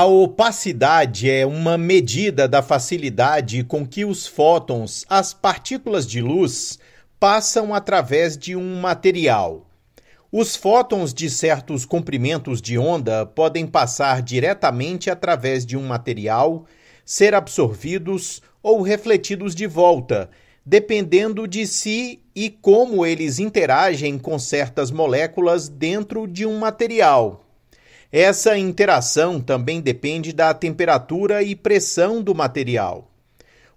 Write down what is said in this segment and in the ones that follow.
A opacidade é uma medida da facilidade com que os fótons, as partículas de luz, passam através de um material. Os fótons de certos comprimentos de onda podem passar diretamente através de um material, ser absorvidos ou refletidos de volta, dependendo de si e como eles interagem com certas moléculas dentro de um material. Essa interação também depende da temperatura e pressão do material.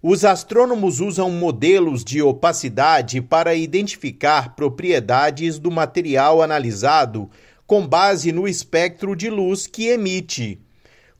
Os astrônomos usam modelos de opacidade para identificar propriedades do material analisado com base no espectro de luz que emite.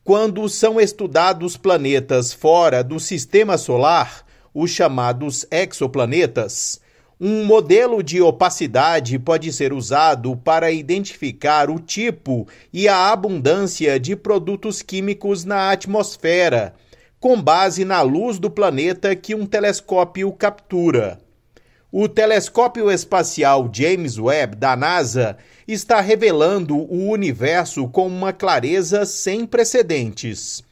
Quando são estudados planetas fora do sistema solar, os chamados exoplanetas, um modelo de opacidade pode ser usado para identificar o tipo e a abundância de produtos químicos na atmosfera, com base na luz do planeta que um telescópio captura. O telescópio espacial James Webb da NASA está revelando o universo com uma clareza sem precedentes.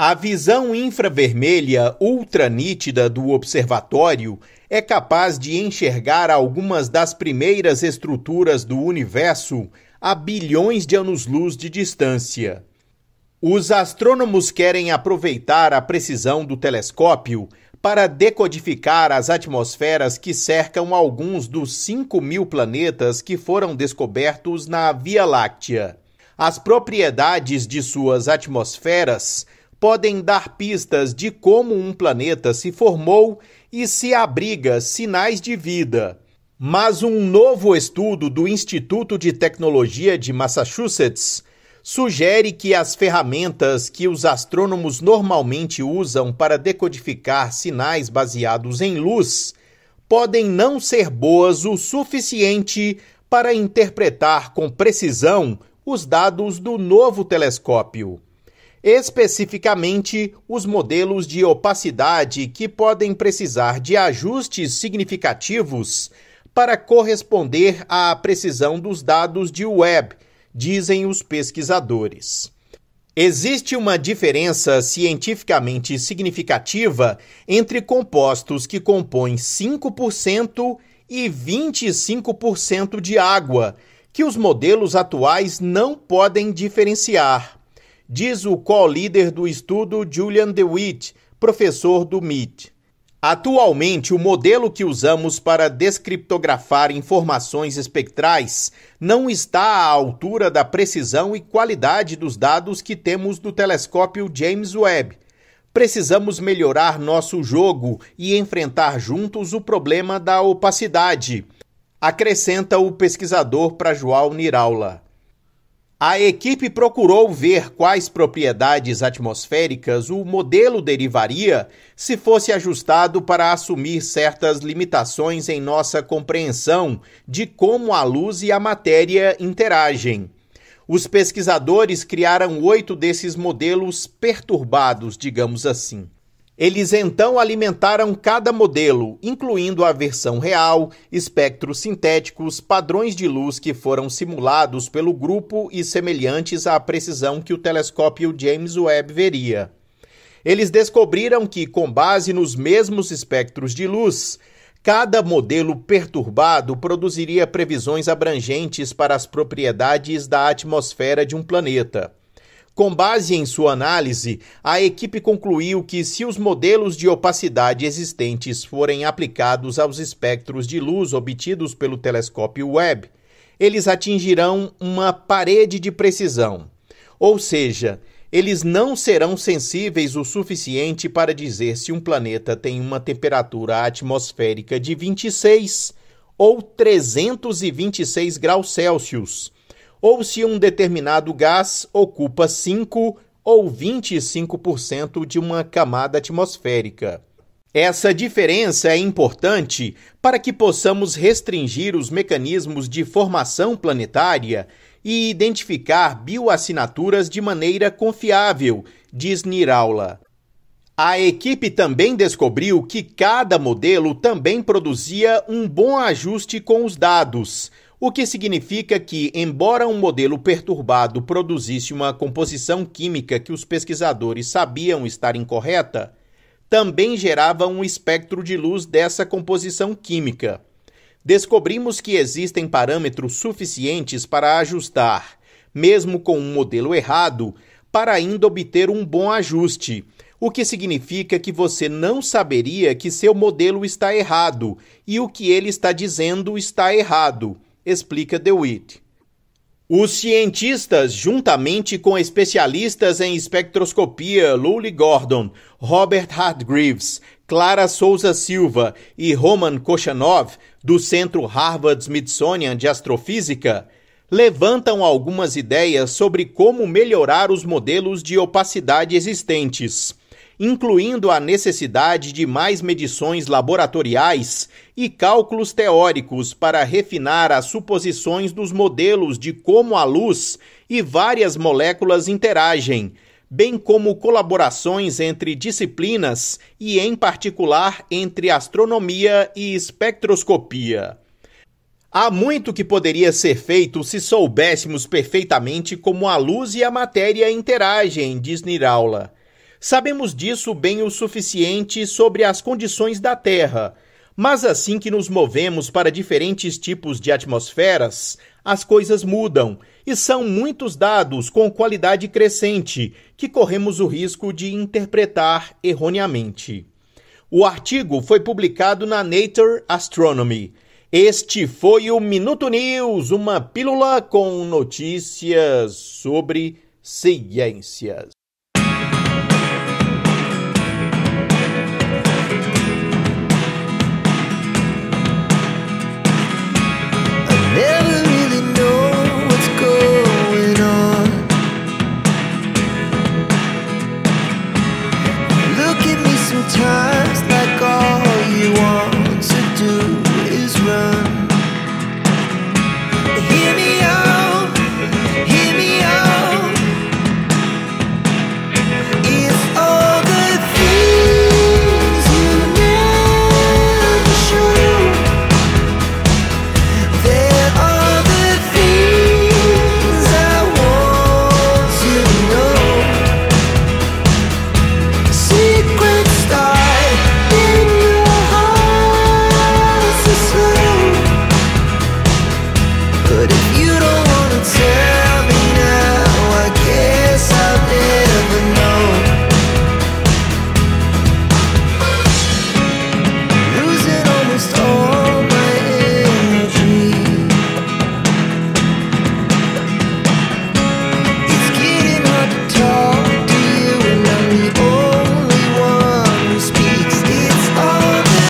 A visão infravermelha ultranítida do observatório é capaz de enxergar algumas das primeiras estruturas do universo a bilhões de anos-luz de distância. Os astrônomos querem aproveitar a precisão do telescópio para decodificar as atmosferas que cercam alguns dos 5 mil planetas que foram descobertos na Via Láctea. As propriedades de suas atmosferas podem dar pistas de como um planeta se formou e se abriga sinais de vida. Mas um novo estudo do Instituto de Tecnologia de Massachusetts sugere que as ferramentas que os astrônomos normalmente usam para decodificar sinais baseados em luz podem não ser boas o suficiente para interpretar com precisão os dados do novo telescópio especificamente os modelos de opacidade que podem precisar de ajustes significativos para corresponder à precisão dos dados de web, dizem os pesquisadores. Existe uma diferença cientificamente significativa entre compostos que compõem 5% e 25% de água, que os modelos atuais não podem diferenciar, diz o co-líder do estudo Julian DeWitt, professor do MIT. Atualmente, o modelo que usamos para descriptografar informações espectrais não está à altura da precisão e qualidade dos dados que temos do telescópio James Webb. Precisamos melhorar nosso jogo e enfrentar juntos o problema da opacidade, acrescenta o pesquisador para João Niraula. A equipe procurou ver quais propriedades atmosféricas o modelo derivaria se fosse ajustado para assumir certas limitações em nossa compreensão de como a luz e a matéria interagem. Os pesquisadores criaram oito desses modelos perturbados, digamos assim. Eles então alimentaram cada modelo, incluindo a versão real, espectros sintéticos, padrões de luz que foram simulados pelo grupo e semelhantes à precisão que o telescópio James Webb veria. Eles descobriram que, com base nos mesmos espectros de luz, cada modelo perturbado produziria previsões abrangentes para as propriedades da atmosfera de um planeta. Com base em sua análise, a equipe concluiu que, se os modelos de opacidade existentes forem aplicados aos espectros de luz obtidos pelo telescópio Webb, eles atingirão uma parede de precisão. Ou seja, eles não serão sensíveis o suficiente para dizer se um planeta tem uma temperatura atmosférica de 26 ou 326 graus Celsius ou se um determinado gás ocupa 5 ou 25% de uma camada atmosférica. Essa diferença é importante para que possamos restringir os mecanismos de formação planetária e identificar bioassinaturas de maneira confiável, diz Niraula. A equipe também descobriu que cada modelo também produzia um bom ajuste com os dados, o que significa que, embora um modelo perturbado produzisse uma composição química que os pesquisadores sabiam estar incorreta, também gerava um espectro de luz dessa composição química. Descobrimos que existem parâmetros suficientes para ajustar, mesmo com um modelo errado, para ainda obter um bom ajuste, o que significa que você não saberia que seu modelo está errado e o que ele está dizendo está errado explica DeWitt. Os cientistas, juntamente com especialistas em espectroscopia Lully Gordon, Robert Hargreaves, Clara Souza Silva e Roman Koshanov do Centro Harvard Smithsonian de Astrofísica, levantam algumas ideias sobre como melhorar os modelos de opacidade existentes incluindo a necessidade de mais medições laboratoriais e cálculos teóricos para refinar as suposições dos modelos de como a luz e várias moléculas interagem, bem como colaborações entre disciplinas e, em particular, entre astronomia e espectroscopia. Há muito que poderia ser feito se soubéssemos perfeitamente como a luz e a matéria interagem, diz Niraula. Sabemos disso bem o suficiente sobre as condições da Terra, mas assim que nos movemos para diferentes tipos de atmosferas, as coisas mudam e são muitos dados com qualidade crescente que corremos o risco de interpretar erroneamente. O artigo foi publicado na Nature Astronomy. Este foi o Minuto News, uma pílula com notícias sobre ciências.